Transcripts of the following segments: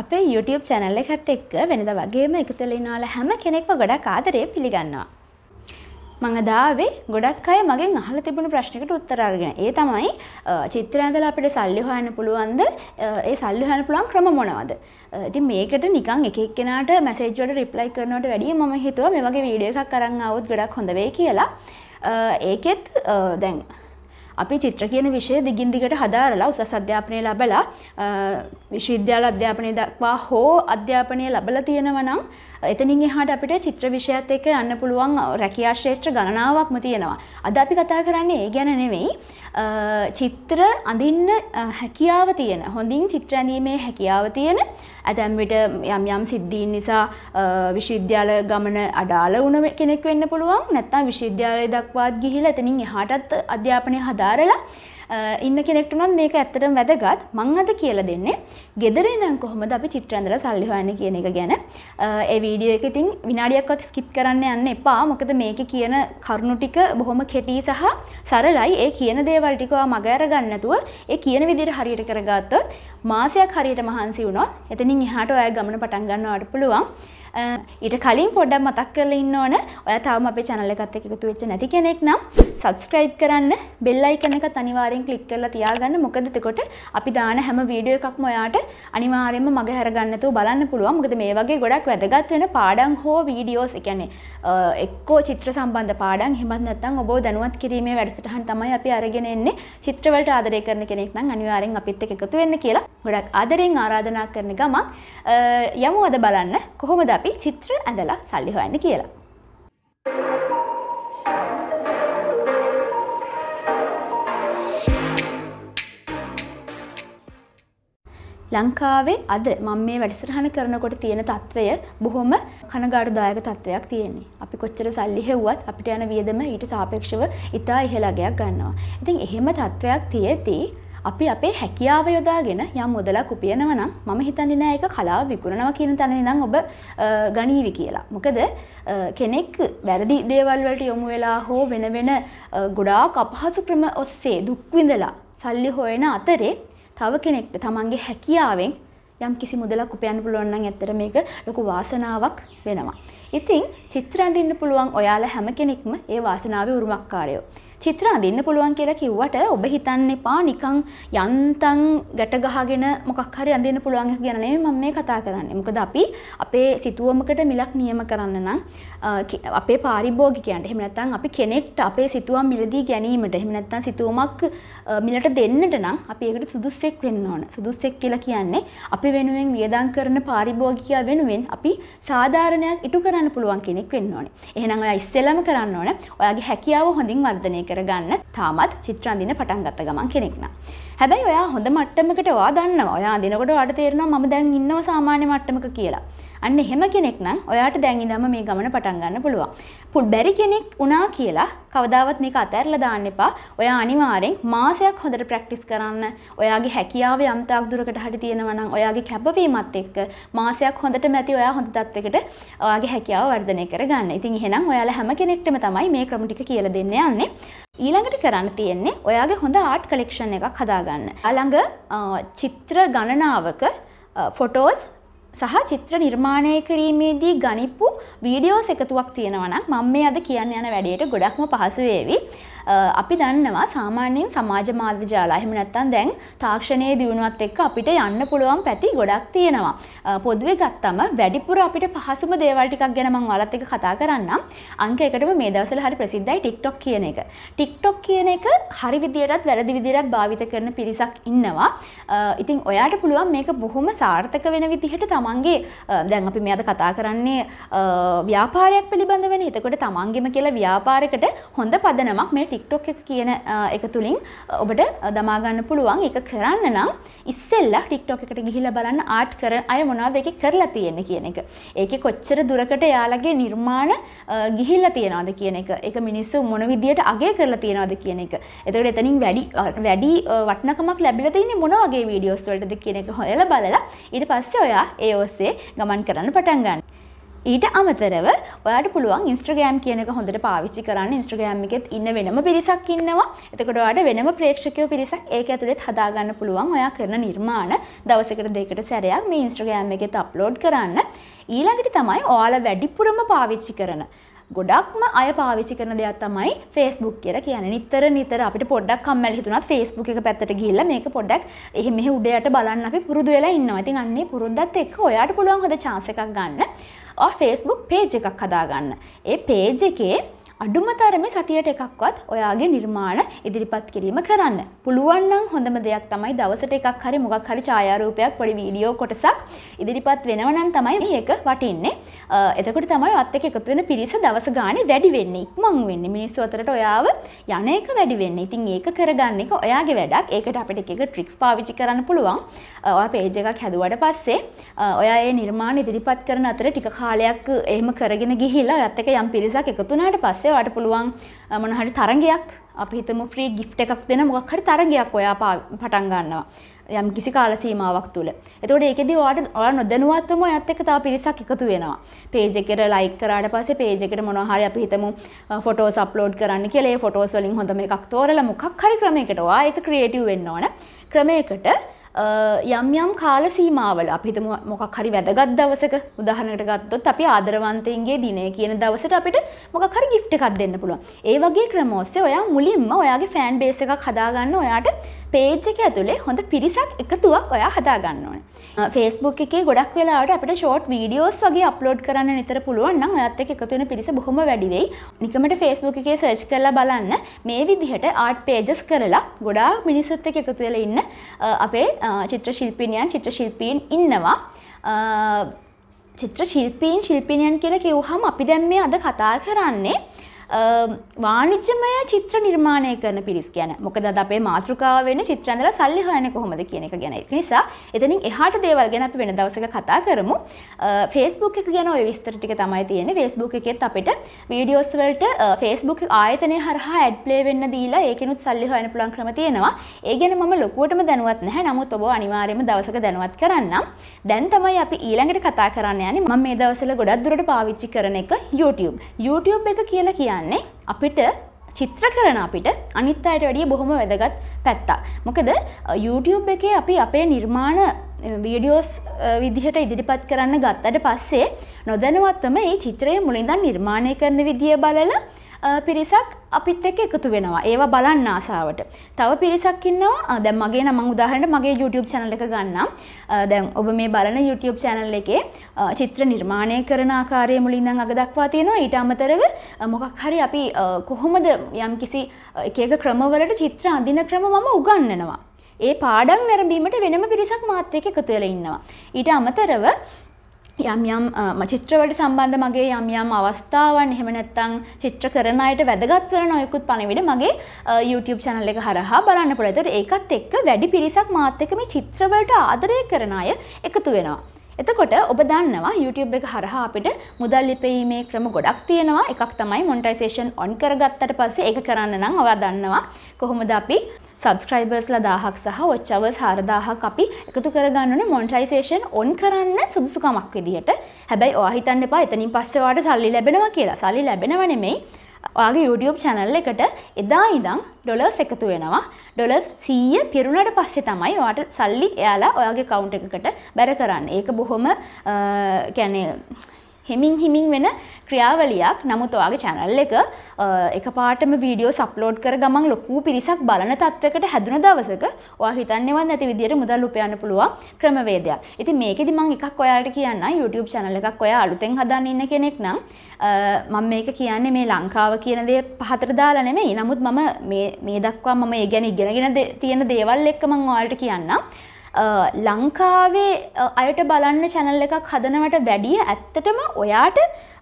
අපේ YouTube channel එකත් එක්ක වෙනද වගේම එකතුලිනාල හැම කෙනෙක්ම ගොඩක් ආදරය පිළිගන්නවා. මං අදාවේ ගොඩක් අය මගෙන් අහලා තිබුණු ප්‍රශ්නකට උත්තර අරගෙන. ඒ තමයි චිත්‍රය ඇඳලා අපිට සල්ලි හොයන්න පුළුවන්ද? ඒ සල්ලි හොයන්න පුළුවන් ක්‍රම මොනවද? ඉතින් මේකට නිකන් එක එක්කෙනාට මැසේජ් වලට රිප්ලයි කරනවට වැඩිය මම හිතුවා මේ වගේ වීඩියෝ එකක් අරන් ආවොත් ගොඩක් හොඳ වෙයි කියලා. ඒකෙත් දැන් අපි චිත්‍ර කියන විෂය දිගින් දිගට හදාරලා උසස් අධ්‍යාපනය ලැබලා විශ්වවිද්‍යාල අධ්‍යාපනය දක්වා හෝ අධ්‍යාපනය ලැබලා තියෙනවා නම් එතනින් එහාට අපිට චිත්‍ර විෂයත් එක්ක යන්න පුළුවන් රැකියා ශ්‍රේෂ්ඨ ගණනාවක්ම තියෙනවා. අද අපි කතා කරන්නේ ඒ ගැන නෙවෙයි. චිත්‍ර අඳින්න හැකියාව තියෙන හොඳින් චිත්‍ර ඇඳීමේ හැකියාව තියෙන ඇතැම් විට යම් යම් සිද්ධීන් නිසා විශ්වවිද්‍යාල ගමන අඩාල වුණ කෙනෙක් වෙන්න පුළුවන් නැත්නම් විශ්වවිද්‍යාලය දක්වාත් ගිහිලා එතනින් එහාටත් අධ්‍යාපනය හදාරලා ඉන්න කෙනෙක්ට උනත් මේක ඇත්තටම වැදගත්. මම අද කියලා දෙන්නේ ගෙදර ඉඳන් කොහොමද අපි චිත්‍ර ඇඳලා සල්ලි හොයන්නේ කියන එක ගැන. ඒ වීඩියෝ එක ඉතින් විනාඩියක්වත් ස්කිප් කරන්න යන්න එපා. මොකද මේකේ කියන කරුණු ටික බොහොම කෙටි සහ සරලයි. ඒ කියන දේවල් ටික ඔයා මග අරගන්න නැතුව ඒ කියන විදිහට හරියට කරගත්තොත් මාසයක් හරියට මහන්සි වුණොත් එතනින් එහාට ඔයා ගමන පටන් ගන්නවට පුළුවන්. ඊට කලින් පොඩ්ඩක් මතක් කරලා ඉන්න ඕන ඔයා තාම අපේ channel එකත් එක්ක එකතු වෙච්ච නැති කෙනෙක් නම් subscribe කරන්න bell icon එකත් අනිවාර්යෙන් click කරලා තියාගන්න මොකද එතකොට අපි දාන හැම වීඩියෝ එකක්ම ඔයාට අනිවාර්යෙන්ම මග හැරගන්න නැතුව බලන්න පුළුවන් මොකද මේ වගේ ගොඩක් වැදගත් වෙන පාඩම් හෝ වීඩියෝස් ඒ කියන්නේ එක්කෝ චිත්‍ර සම්බන්ධ පාඩම් එහෙමත් නැත්නම් ඔබව දැනුවත් කිරීමේ වැඩසටහන් තමයි අපි අරගෙන එන්නේ චිත්‍රවලට ආදරය කරන කෙනෙක් නම් අනිවාර්යෙන් අපිත් එක්ක එකතු වෙන්න කියලා ගොඩක් ආදරෙන් ආරාධනා කරන ගමන් යමු අද බලන්න කොහොමද අපි චිත්‍ර ඇඳලා සල්ලි හොයන්න කියලා. ලංකාවේ අද මම මේ වැඩසටහන කරනකොට තියෙන තත්ත්වය බොහොම කනගාටුදායක තත්ත්වයක් තියෙන්නේ. අපි කොච්චර සල්ලි හෙව්වත් අපිට යන වියදම ඊට සාපේක්ෂව ඉතා ඉහළ ගයක් ගන්නවා. ඉතින් එහෙම තත්ත්වයක් තියෙද්දී අපි අපේ හැකියාව යොදාගෙන යම් මුදලක් උපයනවා නම් මම හිතන්නේ නෑ ඒක කලාව විකුණනවා කියන තැන ඉඳන් ඔබ ගණීවි කියලා. මොකද කෙනෙක් වැරදි දේවල් වලට යොමු වෙලා හෝ වෙන වෙන ගොඩාක් අපහසු ක්‍රම ඔස්සේ දුක් විඳලා සල්ලි හොයන අතරේ තව කෙනෙක්ට තමන්ගේ හැකියාවෙන් යම් කිසි මුදලක් උපයන්න පුළුවන් නම් ඇත්තට මේක ලොකු වාසනාවක් වෙනවා. ඉතින් චිත්‍ර අඳින්න පුළුවන් ඔයාලා හැම කෙනෙක්ම ඒ වාසනාවේ උරුමකාරයෝ. චිත්‍ර අඳින්න පුළුවන් කියලා කිව්වට ඔබ හිතන්න එපා නිකං යන්තන් ගැට ගහගෙන මොකක් හරි අඳින්න පුළුවන් ගැන නෙමෙයි මම මේ කතා කරන්නේ. මොකද අපි අපේ සිතුවමකට මිලක් නියම කරන්න නම් අපේ පාරිභෝගිකයන්ට එහෙම නැත්නම් අපි කෙනෙක්ට අපේ සිතුවම් මිලදී ගැනීමට එහෙම නැත්නම් සිතුවමක් මිලට දෙන්නට නම් අපි ඒකට සුදුස්සෙක් වෙන්න ඕන. සුදුස්සෙක් කියලා කියන්නේ අපි වෙනුවෙන් වියදම් කරන පාරිභෝගිකයා වෙනුවෙන් අපි සාධාරණයක් ඉටු කරන්න පුළුවන් කෙනෙක් වෙන්න ඕනේ. එහෙනම් ඔයා ඉස්සෙල්ලම කරන්න ඕන ඔයාගේ හැකියාව හොඳින් වර්ධනය කරගන්න තාමත් චිත්‍රන්දින පටන් ගත්ත ගමන් කෙනෙක්න. හැබැයි ඔයා හොඳ මට්ටමකට වා දන්නවා ඔයා දිනකොට වට තේරෙනවා මම දැන් ඉන්නව සාමාන්‍ය මට්ටමක කියලා. අන්න එහෙම කෙනෙක් නම් ඔයාට දැන් ඉඳන්ම මේ ගමන පටන් ගන්න පුළුවන්. පුල් බැරි කෙනෙක් වුණා කියලා කවදාවත් මේක අතහැරලා දාන්න එපා. ඔයා අනිවාර්යෙන් මාසයක් හොඳට ප්‍රැක්ටිස් කරන්න. ඔයාගේ හැකියාව යම් තාක් දුරකට හරි තියෙනවා නම් ඔයාගේ කැපවීමත් එක්ක මාසයක් හොඳට මැති ඔයා හොඳ තත්යකට ඔයාගේ හැකියාව වර්ධනය කරගන්න. ඉතින් එහෙනම් ඔයාලා හැම කෙනෙක්ටම තමයි මේ ක්‍රම ටික කියලා දෙන්න යන්නේ. ඊළඟට කරන්න තියෙන්නේ ඔයාගේ හොඳ ආට් කලෙක්ෂන් එකක් හදාගන්න. අළඟ චිත්‍ර ගණනාවක ෆොටෝස් සහ චිත්‍ර නිර්මාණය කිරීමේදී ගනිප්පු වීඩියෝස් එකතුවක් තියෙනවා නම් මම මේ අද කියන්න යන වැඩේට ගොඩක්ම පහසු වේවි. අපි දන්නවා සාමාන්‍යයෙන් සමාජ මාධ්‍ය ජාලා එහෙම නැත්නම් දැන් තාක්ෂණයේ දියුණුවත් එක්ක අපිට යන්න පුළුවන් පැති ගොඩක් තියෙනවා. පොදුවේ ගත්තම වැඩිපුර අපිට පහසුම දේවල් ටිකක් ගැන මම ඔයාලත් එක්ක කතා කරන්නම්. අංක එකටම මේ දවස්වල හරි ප්‍රසිද්ධයි TikTok කියන එක. TikTok කියන එක හරි විදියටත් වැරදි විදියටත් භාවිත කරන පිරිසක් ඉන්නවා. ඉතින් ඔයාට පුළුවන් මේක බොහොම සාර්ථක වෙන විදිහට තමන්ගේ දැන් අපි මේ අද කතා කරන්නේ ව්‍යාපාරයක් පිළිබඳ වෙන. එතකොට තමන්ගෙම කියලා ව්‍යාපාරයකට හොඳ පදනමක් මේ ටික්ටොක් එක කියන එක තුළින් ඔබට දමාගන්න පුළුවන් එක කරන්න නම් ඉස්සෙල්ලා ටික්ටොක් එකට ගිහිලා බලන්න ආට් කර අය මොනවද ඒක කරලා තියෙන්නේ කියන එක. ඒකේ කොච්චර දුරකට යාළගේ නිර්මාණ ගිහිල්ලා තියනවද කියන එක. ඒක මිනිස්සු මොන විදියට අගය කරලා තියනවද කියන එක. එතකොට එතනින් වැඩි වැඩි වටිනකමක් ලැබිලා තියෙන්නේ මොන වගේ වීඩියෝස් වලටද කියන එක හොයලා බලලා ඊට පස්සේ ඔයා ඒ ඔස්සේ ගමන් කරන්න පටන් ගන්න. ඊට අමතරව ඔයාට පුළුවන් ඉස්ට්‍රගෑම් කියනක හොඳට පාවිච්චි කරන්න ඉස්ට්‍රගෑම් එකෙත් ඉන්න වෙනම පිරිසක් ඉන්නවා එතකොට ඔයාට වෙනම ප්‍රේක්ෂකයෝ පිරිසක් ඒක ඇතුළෙත් හදාගන්න පුළුවන් ඔයා කරන නිර්මාණ දවසකට දෙකට සැරයක් මේ ඉස්ට්‍රගෑම් එකෙත් අප්ලෝඩ් කරන්න ඊළඟට තමයි ඔයාලා වැඩිපුරම පාවිච්චි කරන ගොඩක්ම අය පාවිච්චි කරන දෙයක් තමයි ෆේස්බුක් කියර කියන නිතර නිතර අපිට පොඩ්ඩක් කම්මැල් හිතුනත් ෆේස්බුක් එක පැත්තට ගිහිල්ලා මේක පොඩ්ඩක් එහෙ මෙහෙ උඩයට බලන්න අපි පුරුදු වෙලා ඉන්නවා. ඉතින් අන්නේ පුරුද්දත් එක්ක ඔයාට පුළුවන් හොඳ chance එකක් ගන්න. ඔයා Facebook page එකක් හදාගන්න. ඒ page එකේ අඩුම තරමේ සතියට එකක්වත් ඔයාගේ නිර්මාණ ඉදිරිපත් කිරීම කරන්න. පුළුවන් නම් හොඳම දෙයක් තමයි දවසට එකක් හරි මොකක් හරි ඡායාරූපයක් පොඩි වීඩියෝ කොටසක් ඉදිරිපත් වෙනවා නම් තමයි මේක වටින්නේ. එතකොට තමයි ඔත් එක්ක එකතු වෙන පිරිස දවස ගානේ වැඩි වෙන්නේ. ඉක්මන් වෙන්නේ. මිනිස්සු අතරට ඔයාව යන එක වැඩි වෙන්නේ. ඉතින් ඒක කරගන්න එක ඔයාගේ වැඩක්. ඒකට අපිට එක එක ට්‍රික්ස් පාවිච්චි කරන්න පුළුවන්. ඔයා page එකක් හැදුවට පස්සේ ඔයා ඒ නිර්මාණ ඉදිරිපත් කරන අතර ටික කාලයක් එහෙම කරගෙන ගිහිලා ඔයත් එක්ක යම් පිරිසක් එකතු වුණාට පස්සේ සමත්තය වට පුළුවන් මොනහරි තරගයක් අපිහිතම ෆ්‍රී ගිෆ්ට එකක් දෙන මොක් හරි තරගයක් ඔයා පටන් ගන්නවා. යම් කිසි කාල සීමාවක් තුළ. එතකොට ඒකෙදී ඔයාට ඔයා නොදැනුවත්වම ඔයත් එක්ක තව පිරිසක් එකතු වෙනවා. පේජ් එකට ලයික් කරාට පස්සේ පේජ් එකට මොනවා හරි අපි හිතමු ෆොටෝස් අප්ලෝඩ් කරන්න කියලා ඒ ෆොටෝස් වලින් හොඳම එකක් තෝරලා මොකක් හරි ක්‍රමයකට ඔයා ඒක ක්‍රියේටිව් වෙන්න ඕන. ක්‍රමයකට යම් යම් කාල සීමාවල අපිට මොකක් හරි වැදගත් දවසක උදාහරණකට ගත්තොත් අපි ආදරවන්තයින්ගේ දිනය කියන දවසට අපිට මොකක් හරි gift එකක් දෙන්න පුළුවන්. ඒ වගේ ක්‍රම ඔස්සේ ඔයා මුලින්ම ඔයාගේ fan base එකක් හදාගන්න ඔයාට පේජ් එක ඇතුළේ හොඳ පිරිසක් එකතුවක් ඔයා හදාගන්න ඕන. ෆේස්බුක් එකේ ගොඩක් වෙලාවට අපිට ෂෝට් වීඩියෝස් වගේ අප්ලෝඩ් කරන්න නිතර පුළුවන් නම් ඔයත් එක්ක එකතු වෙන පිරිස බොහොම වැඩි වෙයි. නිකමට ෆේස්බුක් එකේ සර්ච් කරලා බලන්න මේ විදිහට ආර්ට් පේජස් කරලා ගොඩාක් මිනිස්සුත් එක්ක එකතු වෙලා ඉන්න අපේ චිත්‍ර ශිල්පිනියන් චිත්‍ර ශිල්පීන් ඉන්නවා. චිත්‍ර ශිල්පීන් ශිල්පිනියන් කියලා කිව්වහම අපි දැන් මේ අද කතා කරන්නේ වාණිජ්‍යමය චිත්‍ර නිර්මාණය කරන පිරිස් ගැන මොකද අද අපේ මාතෘකාව වෙන චිත්‍රන්දලා සල්ලි හොයන කොහොමද කියන එක ගැන. ඒ නිසා එතනින් එහාට දේවල් ගැන අපි වෙන දවසක කතා කරමු. Facebook එක ගැන ওই විස්තර ටික තමයි තියෙන්නේ. Facebook එකෙත් අපිට වීඩියෝස් වලට Facebook ආයතනය හරහා ඇඩ් ප්ලේ වෙන්න දීලා ඒකෙනුත් සල්ලි හොයන්න පුළුවන් ක්‍රම තියෙනවා. ඒ ගැන මම ලොකුවටම දැනුවත් නැහැ. නමුත් ඔබ අනිවාර්යයෙන්ම දවසක දැනුවත් කරන්නම්. දැන් තමයි අපි ඊළඟට කතා කරන්න යන්නේ. මම මේ දවස්වල ගොඩක් දුරට පාවිච්චි කරන එක YouTube. YouTube එක කියලා කියන්නේ කියන්නේ අපිට චිත්‍ර කරන අපිට අනිත් අයට වැඩිය බොහොම වැදගත් පැත්තක්. මොකද YouTube එකේ අපි අපේ නිර්මාණ වීඩියෝස් විදිහට ඉදිරිපත් කරන්න ගත්තට පස්සේ නොදැනුවත්වම මේ චිත්‍රය මුලින්දන් නිර්මාණය කරන විදිය බලලා පිරිසක් අපිත් එක්ක එකතු වෙනවා ඒවා බලන්න ආසාවට. තව පිරිසක් ඉන්නවා දැන් මගේ නම් මම උදාහරණයක් මගේ YouTube channel එක ගන්නම්. දැන් ඔබ මේ බලන YouTube channel එකේ චිත්‍ර නිර්මාණය කරන ආකාරය මුලින් ඉඳන් අග දක්වා තියෙනවා. ඊට අමතරව මොකක් හරි අපි කොහොමද යම්කිසි එක එක ක්‍රමවලට චිත්‍ර අඳින ක්‍රම මම උගන්වනවා. ඒ පාඩම් නැරඹීමට වෙනම පිරිසක් මාත් එක්ක එකතු වෙලා ඉන්නවා. ඊට අමතරව යම් යම් චිත්‍රවලට සම්බන්ධ මගේ යම් යම් අවස්ථාවන් එහෙම නැත්තං චිත්‍ර කරන අයට වැදගත් වෙන නොයෙකුත් පණිවිඩ මගේ YouTube channel එක හරහා බලන්න පුළුවන්. ඒතකොට ඒකත් එක්ක වැඩි පිරිසක් මාත් එක්ක මේ චිත්‍රවලට ආදරය කරන අය එකතු වෙනවා. එතකොට ඔබ දන්නවා YouTube එක හරහා අපිට මුදල් ලිපීමේ ක්‍රම ගොඩක් තියෙනවා. එකක් තමයි මොනිටයිසේෂන් ඔන් කරගත්තට පස්සේ ඒක කරන්න නම් ඔයා දන්නවා කොහොමද අපි සබස්ක්‍රයිබර්ස්ලා දාහක් සහ ඔච්චවස් හාරදාහක් අපි එකතු කරගන්නන මොන්ටයිසේෂන් ඔන් කරන්න සුදුසුකමක් විදිහට හැබැයි ඔහිතන්න එපා එතනින් පස්සවාට සල්ලි ලැබෙනවා කියලා සල්ලි ලැබෙනවනෙමයි ඔයාගේ YouTube channel එකට එදා ඉඳන් ඩොලර්ස් එකතු වෙනවා. ඩොලර්ස් 100 පිරුණාට පස්සේ තමයි ඔයාට සල්ලි එයාලා ඔයාගේ account එකකට බැර කරන්නේ. ඒක බොහොම කියන්නේ හෙමින් හිමින් වෙන ක්‍රියාවලියක් නමුත් ඔයාගේ channel එක එකපාරටම වීඩියෝ අප්ලෝඩ් කර ගමන් ලොකු පිරිසක් බලන තත්වයකට හැදුන දවසක ඔයා හිතන්නේවත් නැති විදියට මුදල් උපයන්න පුළුවන් ක්‍රමවේදයක්. ඉතින් මේකෙදි මම එකක් ඔයාලට කියන්න YouTube channel එකක් ඔයා අලුතෙන් හදන්න ඉන්න කෙනෙක් නම් මම මේක කියන්නේ මේ ලංකාව කියන දේ පහතට දාලා නෙමෙයි. නමුත් මම මේ මේ දක්වා මම ඒ ගැන ඉගෙනගෙන තියෙන දේවල් එක්ක මම ඔයාලට කියන්නම්. ලංකාවේ අයට බලන්න චැනල් එකක් හදනවට වැඩිය ඇත්තටම ඔයාට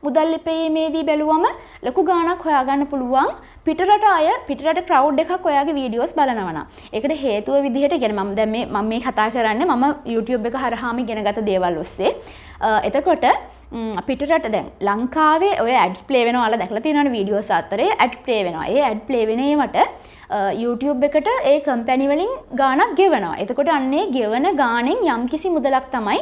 මුදල් ලිපයීමේදී බැලුවම ලොකු ගාණක් හොයාගන්න පුළුවන් පිටරට අය පිටරට ක්‍රවුඩ් එකක් ඔයාගේ වීඩියෝස් බලනවා. ඒකට හේතුව විදිහට ගැන මම දැන් මේ මම මේ කතා කරන්නේ මම YouTube එක හරහාම ඉගෙනගත දේවල් ඔස්සේ. එතකොට පිටරට දැන් ලංකාවේ ඔය ඇඩ්ස් ප්ලේ වෙනවලා දැකලා තියෙනවනේ වීඩියෝස් අතරේ ඇඩ් ප්ලේ වෙනවා. ඒ ඇඩ් ප්ලේ වෙන ඒවට YouTube එකට ඒ කම්පැනි වලින් ගාණක් ගෙවනවා. එතකොට අන්නේ ගෙවන ගාණෙන් යම්කිසි මුදලක් තමයි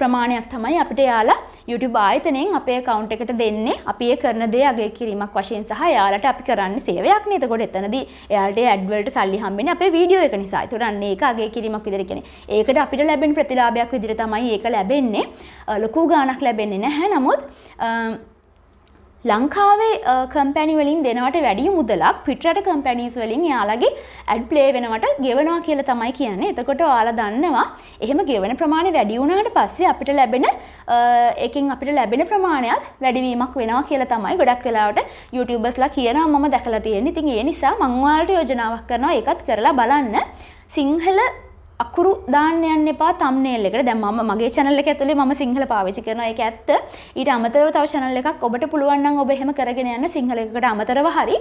ප්‍රමාණයක් තමයි අපිට යාලා YouTube ආයතනයෙන් අපේ account එකට දෙන්නේ අපි ඒ කරන දේ අගය කිරීමක් වශයෙන් සහ යාලට අපි කරන්නේ සේවයක් නේ. එතකොට එතනදී යාලට ad වලට සල්ලි හම්බෙන්නේ අපේ වීඩියෝ එක නිසා. ඒතකොට අන්න ඒක අගය කිරීමක් විදිහට කියන්නේ. ඒකට අපිට ලැබෙන ප්‍රතිලාභයක් විදිහට තමයි ඒක ලැබෙන්නේ. ලොකු ගාණක් ලැබෙන්නේ නැහැ. නමුත් ලංකාවේ කම්පැනි වලින් දෙනවට වැඩිය මුදලක් පිටරට කම්පැනීස් වලින් යාලගේ ඇඩ් ප්ලේ වෙනවට ගෙවනවා කියලා තමයි කියන්නේ. එතකොට ඔයාලා දන්නවා එහෙම ගෙවන ප්‍රමාණය වැඩි වුණාට පස්සේ අපිට ලැබෙන ඒකෙන් අපිට ලැබෙන ප්‍රමාණයත් වැඩිවීමක් වෙනවා කියලා තමයි ගොඩක් වෙලාවට YouTubersලා කියනවා මම දැකලා තියෙන්නේ. ඉතින් ඒ නිසා මම ඔයාලට යෝජනාවක් කරනවා ඒකත් කරලා බලන්න. සිංහල අකුරු දාන්න යන්න එපා තම්නේල් එකට දැන් මම මගේ channel එක ඇතුලේ මම සිංහල පාවිච්චි කරනවා ඒක ඇත්ත ඊට අමතරව තව channel එකක් ඔබට පුළුවන් නම් ඔබ එහෙම කරගෙන යන්න සිංහල එකකට අමතරව හරි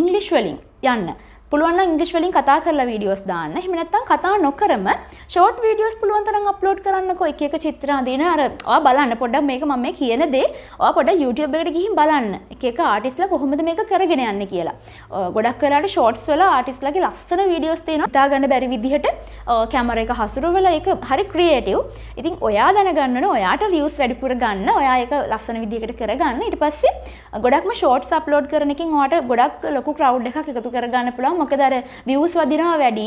ඉංග්‍රීසි වලින් යන්න පුළුවන් නම් ඉංග්‍රීසි වලින් කතා කරලා වීඩියෝස් දාන්න. එහෙම නැත්නම් කතා නොකරම ෂෝට් වීඩියෝස් පුළුවන් තරම් අප්ලෝඩ් කරන්නකෝ එක එක චිත්‍ර අඳින අර ඔයා බලන්න පොඩ්ඩක් මේක මම මේ කියන දේ ඔයා පොඩ්ඩක් YouTube එකට ගිහින් බලන්න. එක එක ආටිස්ලා කොහොමද මේක කරගෙන යන්නේ කියලා. ගොඩක් වෙලාට ෂෝට්ස් වල ආටිස්ලාගේ ලස්සන වීඩියෝස් තියෙනවා. හිතා ගන්න බැරි විදිහට කැමර එක හසුරවලා ඒක හරි ක්‍රියේටිව්. ඉතින් ඔයා දැනගන්න ඕනේ ඔයාට views වැඩිපුර ගන්න. ඔයා ඒක ලස්සන විදිහකට කරගන්න. ඊට පස්සේ ගොඩක්ම ෂෝට්ස් අප්ලෝඩ් කරන එකෙන් ඔයාට ගොඩක් ලොකු crowd එකක් එකතු කරගන්න පුළුවන්. මොකද අර views වදිනවා වැඩි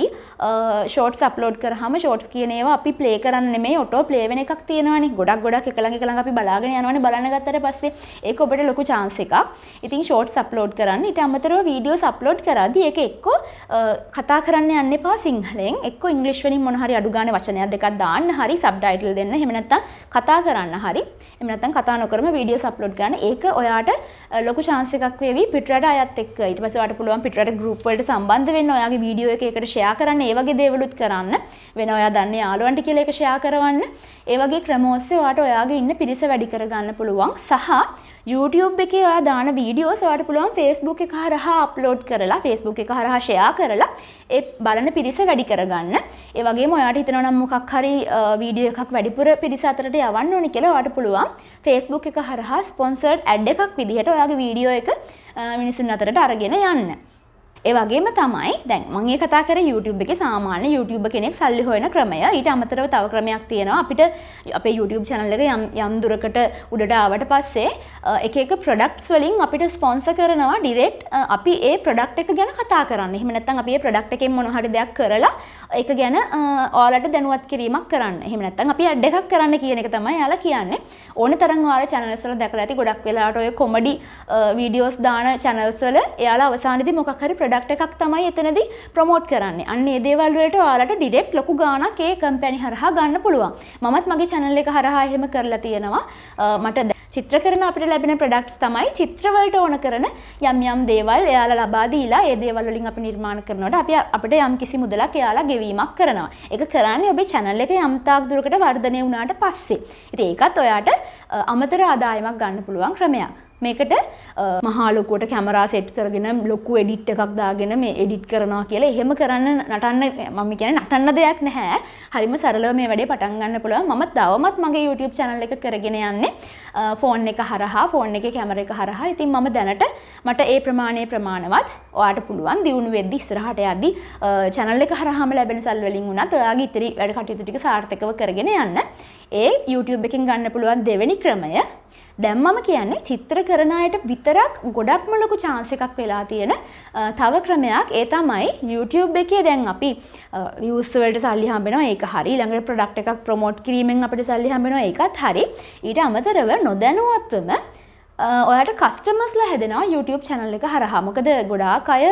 ෂෝට්ස් අප්ලෝඩ් කරාම ෂෝට්ස් කියන ඒවා අපි ප්ලේ කරන්න නෙමෙයි ඔටෝ ප්ලේ වෙන එකක් තියෙනවානේ. ගොඩක් ගොඩක් එකලඟ එකලඟ අපි බලාගෙන යනවානේ බලන්න ගත්තට පස්සේ ඒක ඔබට ලොකු chance එකක්. ඉතින් ෂෝට්ස් අප්ලෝඩ් කරන්න ඊට අමතරව වීඩියෝස් අප්ලෝඩ් කරද්දී ඒක එක්ක කතා කරන්න යන්න එපා සිංහලෙන් එක්ක ඉංග්‍රීසි වලින් මොන හරි අඩු ගානේ වචනයක් දෙකක් දාන්න හරි සබ් ටයිටල් දෙන්න එහෙම නැත්නම් කතා කරන්න හරි එහෙම නැත්නම් කතා නොකරම වීඩියෝස් අප්ලෝඩ් කරන්න ඒක ඔයාට ලොකු chance එකක් වේවි පිටරට අයත් එක්ක ඊට පස්සේ ඔයාට පුළුවන් පිටරට group වලට සම් සම්බන්ධ වෙන්න ඔයාගේ වීඩියෝ එක එකට ෂෙයා කරන්න ඒ වගේ දේවලුත් කරන්න වෙන ඔයා දන්නේ යාළුවන්ට කියලා ඒක ෂෙයා කරවන්න ඒ වගේ ක්‍රම ඔස්සේ ඔයාට ඔයාගේ ඉන්න පිරිස වැඩි කරගන්න පුළුවන් සහ YouTube එකේ ඔයා දාන වීඩියෝස් ඔයාට පුළුවන් Facebook එක හරහා අප්ලෝඩ් කරලා Facebook එක හරහා ෂෙයා කරලා ඒ බලන පිරිස වැඩි කරගන්න ඒ වගේම ඔයාට හිතෙනවා නම් මොකක් හරි වීඩියෝ එකක් වැඩිපුර පිරිස අතරට යවන්න ඕනි කියලා ඔයාට පුළුවන් Facebook එක හරහා ස්පොන්සර්ඩ් ඇඩ් එකක් විදිහට ඔයාගේ වීඩියෝ එක මිනිසුන් අතරට අරගෙන යන්න ඒ වගේම තමයි දැන් මම මේ කතා කරේ YouTube එකේ සාමාන්‍ය YouTuber කෙනෙක් සල්ලි හොයන ක්‍රමය. ඊට අමතරව තව ක්‍රමයක් තියෙනවා. අපිට අපේ YouTube channel එක යම් යම් දුරකට උඩට ආවට පස්සේ එක එක products වලින් අපිට sponsor කරනවා direct අපි ඒ product එක ගැන කතා කරන්න. එහෙම නැත්නම් අපි ඒ product එකෙන් මොන හරි දෙයක් කරලා ඒක ගැන ඔයාලට දැනුවත් කිරීමක් කරන්න. එහෙම නැත්නම් අපි ඇඩ් එකක් කරන්න කියන එක තමයි යාලා කියන්නේ. ඕන තරම් ඔයාලා channels වල දැකලා ඇති ගොඩක් වෙලාවට ඔය comedy videos දාන channels වල එයාලා අවසානයේදී මොකක් හරි product ප්‍රොඩක්ට එකක් තමයි එතනදි ප්‍රමෝට් කරන්න අන්න ඒදේවල්ලට යාලට ඩිරෙක්් ලොකු ගානක් ඒ කම්පැනි හරහා ගන්න පුළුවන් මමත් මගේ චැනල් එක හරහා එහෙම කරලා තියෙනවා මට චිත්‍ර කරන අපිට ලැබෙන ප්‍රඩක්ස් තමයි චිත්‍රවලට ඕන කරන යම් යම් දේවල් එයාලා ලබා දීලා ඒ දේවල් වලින් අපි නිර්මාණ කරනකොට අපි අපිට යම් කිසි මුදලක් එයාලා ගෙවීමක් කරනවා. ඒක කරන්නේ ඔබේ channel එක යම් තාක් දුරකට වර්ධනය වුණාට පස්සේ. ඉතින් ඒකත් ඔයාට අමතර ආදායමක් ගන්න පුළුවන් ක්‍රමයක්. මේකට මහාලොකුවට කැමරා සෙට් කරගෙන ලොකු එඩිට් එකක් දාගෙන මේ එඩිට් කරනවා කියලා එහෙම කරන්න නටන්න මම කියන නටන්න දෙයක් නැහැ හරිම සරලව මේ වැඩේ පටන් ගන්න පුළුවන් මම තවමත් මගේ YouTube channel එක කරගෙන යන්නේ ෆෝන් එක හරහා ෆෝන් එකේ කැමර එක හරහා ඉතින් මම දැනට මට ඒ ප්‍රමාණය ප්‍රමාණවත් ඔයාට පුළුවන් දියුණු වෙද්දි ඉස්සරහට යද්දි channel එක හරහාම ලැබෙන සල් වලින් උනත් ඔයාගේ ඉතිරි වැඩ කටයුතු ටික සාර්ථකව කරගෙන යන්න ඒ YouTube එකෙන් ගන්න පුළුවන් දෙවෙනි ක්‍රමය දැන් මම කියන්නේ චිත්‍ර කරන අයට විතරක් ගොඩක්ම ලොකු chance එකක් වෙලා තියෙන තව ක්‍රමයක් ඒ තමයි YouTube එකේ දැන් අපි views වලට සල්ලි හම්බෙනවා ඒක හරි ඊළඟට product එකක් promote කිරීමෙන් අපිට සල්ලි හම්බෙනවා ඒකත් හරි ඊට අමතරව නොදැනුවත්වම ඔයාට කස්ටමස්ල හැදෙනවා YouTube චැනල් එක හරහා මොකද ගොඩාක් අය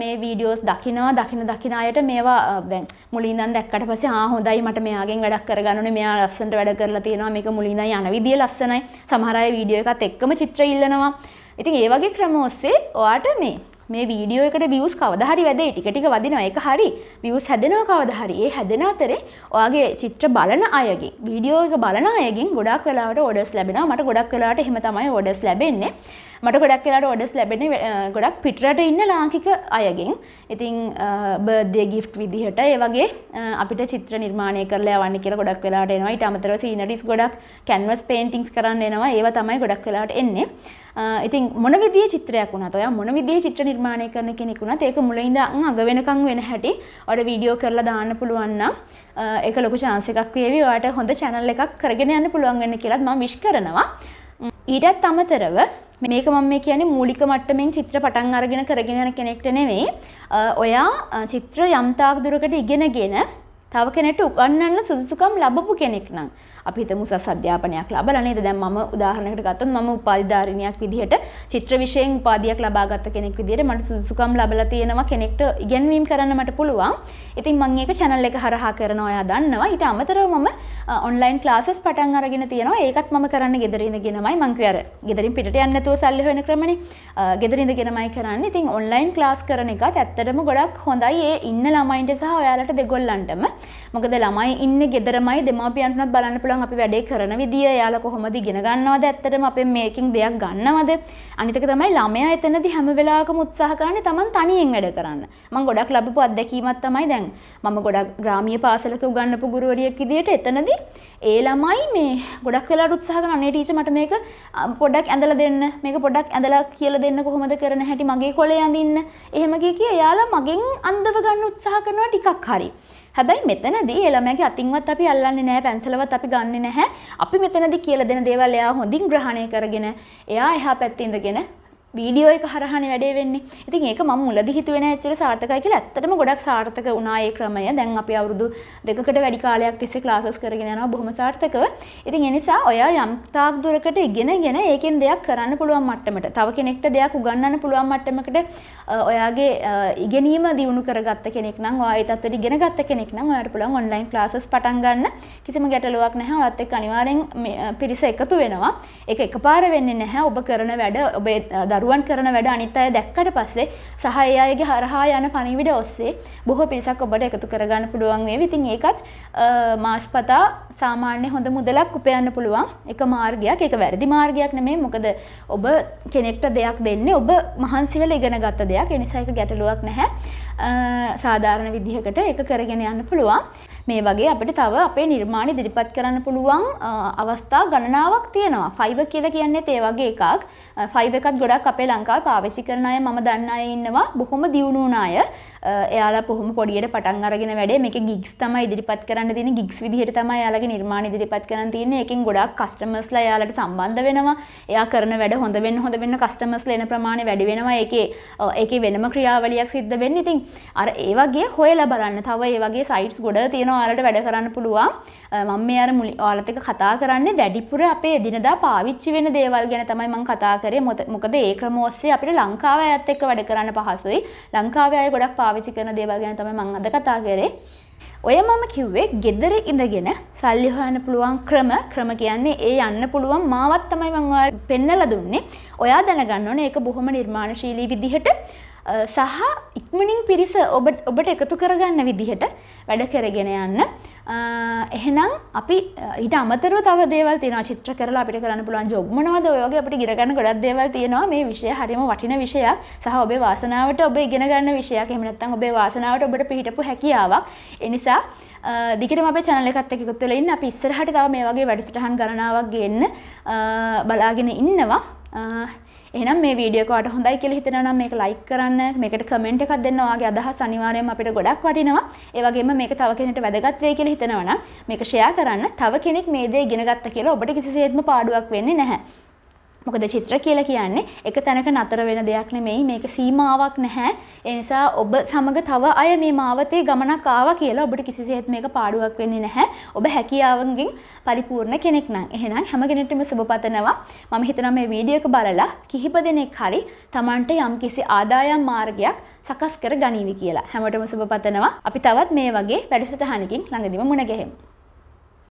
මේ වීඩියෝස් දකිනවා දකින දකින අයට මේවා දැන් මුලින් ඉඳන් දැක්කට පස්සේ ආ හොඳයි මට මෙයාගෙන් වැඩක් කරගන්න මෙයා ලස්සනට වැඩ කරලා තියෙනවා මේක මුලින් ඉඳන් යන විදිය ලස්සනයි සමහර අය වීඩියෝ එකත් එක්කම චිත්‍ර ඉල්ලනවා ඉතින් ඒ වගේ ක්‍රම ඔස්සේ ඔයාට මේ මේ වීඩියෝ එකට වියස් කවදහරි වැදේ ටිකටික වදිනවා එක හරි වියස් හැදෙනවා කවදහරි ඒ හැදෙන අතරේ ඔයාගේ චිත්‍ර බලන අයගේ වීඩියෝ එක බලන අයගෙන් ගොඩක් වෙලාවට ඔඩස් ලැබෙනවා මට ගොඩක් වෙලාවට එහෙම තමයි ඔඩස් ලැබෙන්නේ මට ගොඩක් කියලාට ඔඩස් ලැබෙන ගොඩක් පිටරට ඉන්න ලාංකික අයගෙන් ඉතිං බර්ධය ගිෆ්ට් විදිහට ඒ වගේ අපිට චිත්‍ර නිර්මාණය කරලා වන්න කියල ගොඩක් වෙලාට එනවා ඊට අමතර සීනටිස් ගොඩක් කැන්වස් පේන්ටිංස් කරන්න එනවා ඒව තමයි ගොඩක් වෙලාට එන්නේ ඉතින් මොන විදිය චිත්‍රයක් වුණත් ඔයා මොන විදිය චිත්‍ර නිර්මාණය කරන කෙනෙක් වුණත් ඒක මුලින්දන් අග වෙනකන් වෙන හැටි ඔඩ වීඩියෝ කරලා දාන්න පුළුවන් නම් ඒක ලොකු chance එකක් වේවි ඔයාට හොඳ channel එකක් කරගෙන යන්න පුළුවන් වෙන්න කියලාත් මම wish කරනවා ඊටත් අමතරව මේක මම මේ කියන්නේ මූලික මට්ටමින් චිත්‍ර පටන් අරගෙන කරගෙන යන කෙනෙක්ට නෙවෙයි. ඔයා චිත්‍ර යම්තාක් දුරකට ඉගෙනගෙන තව කෙනෙක්ට උගන්වන්න සුදුසුකම් ලැබපු කෙනෙක් නම් අපි හිතමු උසස් අධ්‍යාපනයක් ලබලා නේද? දැන් මම උදාහරණයකට ගත්තොත් මම උපාධිධාරිණියක් විදිහට චිත්‍ර විෂයෙන් උපාධියක් ලබා ගත්ත කෙනෙක් විදිහට මට සුදුසුකම් ලැබලා තියෙනවා කෙනෙක්ට ඉගැන්වීම් කරන්න මට පුළුවන්. ඉතින් මම ඒක channel එක හරහා කරනවා ඔයා දන්නවා. ඊට අමතරව මම online classes පටන් අරගෙන තියෙනවා. ඒකත් මම කරන්න ගෙදර ඉඳගෙනමයි මං කිය අර ගෙදරින් පිටට යන්න නැතුව සල්ලි හොයන ක්‍රමනේ. ගෙදර ඉඳගෙනමයි කරන්නේ. ඉතින් online class කරන එකත් ඇත්තටම ගොඩක් හොඳයි. ඒ ඉන්න ළමයින්ට සහ ඔයාලට දෙගොල්ලන්ටම මොකද ළමයි ඉන්නේ ගෙදරමයි දෙමාපියන්ටුනත් බලන්න පුළුවන් අපි වැඩේ කරන විදිය එයාලා කොහොමද ඉගෙන ගන්නවද ඇත්තටම අපෙන් මේකින් දෙයක් ගන්නවද අනිතක තමයි ළමයා එතනදී හැම වෙලාවකම උත්සාහ කරන්නේ Taman තනියෙන් වැඩ කරන්න. මම ගොඩක් ලැබපු අත්දැකීමක් තමයි දැන් මම ගොඩක් ග්‍රාමීය පාසලක උගන්වපු ගුරුවරියක් විදියට එතනදී ඒ ළමයි මේ ගොඩක් වෙලාවට උත්සාහ කරන අනේ ටීචර් මට මේක පොඩ්ඩක් ඇඳලා දෙන්න මේක පොඩ්ඩක් ඇඳලා කියලා දෙන්න කොහොමද කරන හැටි මගේ කොලේ අඳින්න එහෙම කිය කිය එයාලා මගෙන් අන්දව ගන්න උත්සාහ කරනවා ටිකක් හරි. හැබැයි මෙතනදී ඒ ළමයාගේ අතින්වත් අපි අල්ලන්නේ නැහැ පැන්සලවත් අපි ගන්නෙ නැහැ. අපි මෙතනදී කියලා දෙන දේවල් එයා හොඳින් ග්‍රහණය කරගෙන එයා එහා පැත්තේ ඉඳගෙන වීඩියෝ එක හරහනේ වැඩේ වෙන්නේ. ඉතින් ඒක මම මුලදි හිතුවේ නෑ ඇත්තට සාර්ථකයි කියලා. ඇත්තටම ගොඩක් සාර්ථක වුණා ඒ ක්‍රමය. දැන් අපි අවුරුදු දෙකකට වැඩි කාලයක් තිස්සේ ක්ලාසස් කරගෙන යනවා බොහොම සාර්ථකව. ඉතින් ඒ නිසා ඔය යම් තාක් දුරකට ඉගෙනගෙන ඒකෙන් දෙයක් කරන්න පුළුවන් මට්ටමට, තව කෙනෙක්ට දෙයක් උගන්වන්න පුළුවන් මට්ටමකට ඔයාගේ ඉගෙනීම දියුණු කරගත්ත කෙනෙක් නම්, ඔයා ඒ තත්ත්වෙට ඉගෙන ගත්ත කෙනෙක් නම් ඔයාට පුළුවන් ඔන්ලයින් ක්ලාසස් පටන් ගන්න. කිසිම ගැටලුවක් නැහැ. ඔයත් එක්ක අනිවාර්යෙන් පිරිස එකතු වෙනවා. ඒක එකපාර වෙන්නේ නැහැ. ඔබ කරන වැඩ ඔබේ දරුවෝ දරුවන් කරන වැඩ අනිත් අය දැක්කට පස්සේ සහ ඒ අයගේ හරහා යන පණිවිඩ ඔස්සේ බොහෝ පිරිසක් ඔබට එකතු කරගන්න පුළුවන් වේවි. ඉතින් ඒකත් මාස්පතා සාමාන්‍ය හොඳ මුදලක් උපයන්න පුළුවන් එක මාර්ගයක් එක වැරදි මාර්ගයක් නෙමේ මොකද ඔබ කෙනෙක්ට දෙයක් දෙන්නේ ඔබ මහන්සිවල ඉගෙන ගත්ත දෙයක් එනිසා එක ගැටලුවක් නැහැ සාධාරණ විදිහකට එක කරගෙන යන්න පුළුවන් මේ වගේ අපිට තව අපේ නිර්මාණ ඉදිරිපත් කරන්න පුළුවන් අවස්ථා ගණනාවක් තියෙනවා ෆයිව කියලා කියන්නේ ඒ වගේ එකක් ෆයිව එකත් ගොඩක් අපේ ලංකාවේ පාවිච්චි කරන අය මම දන්න අය ඉන්නවා බොහොම දියුණු වුණ අය එයාලා පොහොම පොඩියට පටන් අරගෙන වැඩේ මේක ගික්ස් තමයි ඉදිරිපත් කරන්න තියෙන ගික්ස් විදිහට තමයි යාලගේ නිර්මාණ ඉදිරිපත් කරන්න තියෙන්නේ. ඒකෙන් ගොඩාක් කස්ටමර්ස්ලා යාලට සම්බන්ධ වෙනවා. එයා කරන වැඩ හොඳ වෙන්න හොඳ වෙන්න කස්ටමර්ස්ලා එන ප්‍රමාණය වැඩි වෙනවා. ඒකේ ඒකේ වෙනම ක්‍රියාවලියක් සිද්ධ වෙන්නේ. ඉතින් අර ඒ වගේ හොයලා බලන්න. තව ඒ වගේ සයිට්ස් ගොඩ තියෙනවා යාලට වැඩ කරන්න පුළුවන්. මම මේ අර ඔයාලත් එක්ක කතා කරන්නේ වැඩිපුර අපේ එදිනදා පාවිච්චි වෙන දේවල් ගැන තමයි මම කතා කරේ. මොකද ඒ ක්‍රම ඔස්සේ අපිට ලංකාව ඇත් එක්ක වැඩ කරන්න පහසුයි. ලංකාවේ අය ගොඩක් පාවිච්චි පාවිච්චි කරන දේවල් ගැන තමයි මම අද කතා කරේ. ඔය මම කිව්වේ ගෙදර ඉඳගෙන සල්ලි හොයන්න පුළුවන් ක්‍රම ක්‍රම කියන්නේ ඒ යන්න පුළුවන් මාවත් තමයි මම ඔයාලට පෙන්නලා දුන්නේ. ඔයා දැනගන්න ඕනේ ඒක බොහොම නිර්මාණශීලී විදිහට සහ ඉක්මනින් පිරිස ඔබට ඔබට එකතු කරගන්න විදිහට වැඩ කරගෙන යන්න එහෙනම් අපි ඊට අමතරව තව දේවල් තියෙනවා චිත්‍ර කරලා අපිට කරන්න පුළුවන් ජොබ් මොනවද ඔය වගේ අපිට ඉගෙන ගන්න ගොඩක් දේවල් තියෙනවා මේ විෂය හරියම වටින විෂයක් සහ ඔබේ වාසනාවට ඔබ ඉගෙන ගන්න විෂයක් එහෙම නැත්නම් ඔබේ වාසනාවට ඔබට පිහිටපු හැකියාවක් ඒ නිසා දිගටම අපේ channel එකත් එක්ක එකතු වෙලා ඉන්න අපි ඉස්සරහට තව මේ වගේ වැඩසටහන් ගණනාවක් ගේන්න බලාගෙන ඉන්නවා එහෙනම් මේ වීඩියෝ එක ඔයාලට හොඳයි කියලා හිතෙනවා නම් මේක ලයික් කරන්න, මේකට කමෙන්ට් එකක් දෙන්න ඔයාගේ අදහස් අනිවාර්යයෙන්ම අපිට ගොඩක් වටිනවා. ඒ වගේම මේක තව කෙනෙකුට වැදගත් වෙයි කියලා හිතෙනවා නම් මේක ෂෙයා කරන්න. තව කෙනෙක් මේ දේ ඉගෙන ගත්තා කියලා ඔබට කිසිසේත්ම පාඩුවක් වෙන්නේ නැහැ. මොකද චිත්‍ර කියලා කියන්නේ එක තැනක නතර වෙන දෙයක් නෙමෙයි මේක සීමාවක් නැහැ ඒ නිසා ඔබ සමග තව අය මේ මාවතේ ගමනක් ආවා කියලා ඔබට කිසිසේත් මේක පාඩුවක් වෙන්නේ නැහැ ඔබ හැකියාවන්ගෙන් පරිපූර්ණ කෙනෙක් නම් එහෙනම් හැම කෙනෙක්ටම සුබපතනවා මම හිතනවා මේ වීඩියෝ එක බලලා කිහිප දෙනෙක් හරි Tamanට යම්කිසි ආදායම් මාර්ගයක් සකස් කර ගනීවි කියලා හැමෝටම සුබපතනවා අපි තවත් මේ වගේ වැඩසටහනකින් ළඟදිම මුණ ගැහෙමු